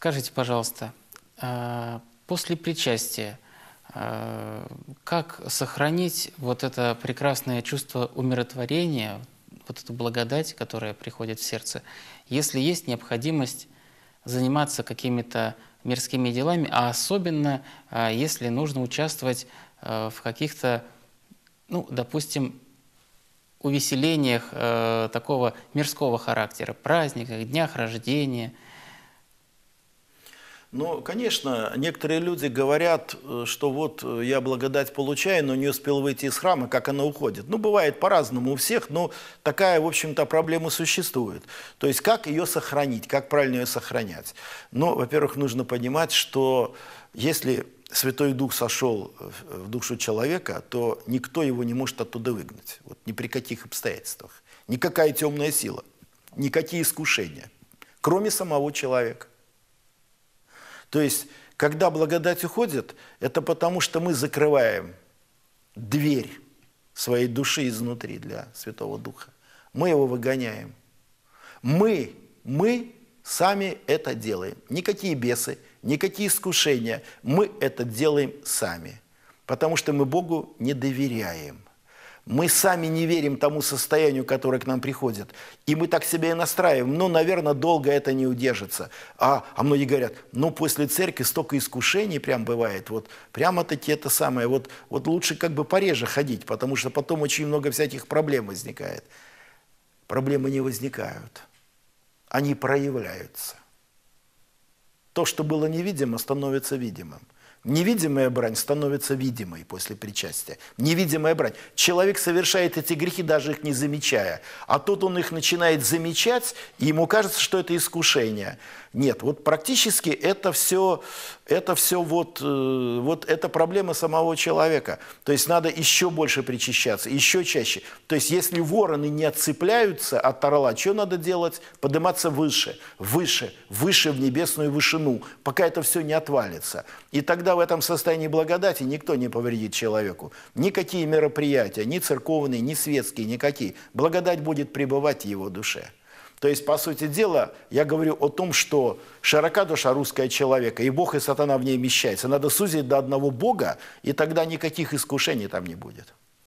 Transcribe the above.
Скажите, пожалуйста, а, после причастия а, как сохранить вот это прекрасное чувство умиротворения, вот эту благодать, которая приходит в сердце, если есть необходимость заниматься какими-то мирскими делами, а особенно а, если нужно участвовать в каких-то, ну, допустим, увеселениях такого мирского характера, праздниках, днях рождения – ну, конечно, некоторые люди говорят, э, что вот э, я благодать получаю, но не успел выйти из храма, как она уходит. Ну, бывает по-разному у всех, но такая, в общем-то, проблема существует. То есть, как ее сохранить, как правильно ее сохранять? Ну, во-первых, нужно понимать, что если Святой Дух сошел в душу человека, то никто его не может оттуда выгнать. Вот ни при каких обстоятельствах. Никакая темная сила, никакие искушения, кроме самого человека. То есть, когда благодать уходит, это потому, что мы закрываем дверь своей души изнутри для Святого Духа. Мы его выгоняем. Мы, мы сами это делаем. Никакие бесы, никакие искушения. Мы это делаем сами, потому что мы Богу не доверяем – мы сами не верим тому состоянию, которое к нам приходит. И мы так себя и настраиваем. Ну, наверное, долго это не удержится. А, а многие говорят, ну, после церкви столько искушений прям бывает. Вот прямо-таки это самое. Вот, вот лучше как бы пореже ходить, потому что потом очень много всяких проблем возникает. Проблемы не возникают. Они проявляются. То, что было невидимо, становится видимым. Невидимая брань становится видимой после причастия. Невидимая брань. Человек совершает эти грехи, даже их не замечая. А тут он их начинает замечать, и ему кажется, что это искушение. Нет, вот практически это все это все вот, э, вот это проблема самого человека. То есть надо еще больше причащаться, еще чаще. То есть если вороны не отцепляются от орла, что надо делать? Подниматься выше, выше, выше в небесную вышину, пока это все не отвалится. И тогда в этом состоянии благодати никто не повредит человеку. Никакие мероприятия, ни церковные, ни светские, никакие. Благодать будет пребывать в его душе. То есть, по сути дела, я говорю о том, что широка душа русского человека, и Бог, и сатана в ней вмещается. Надо сузить до одного Бога, и тогда никаких искушений там не будет.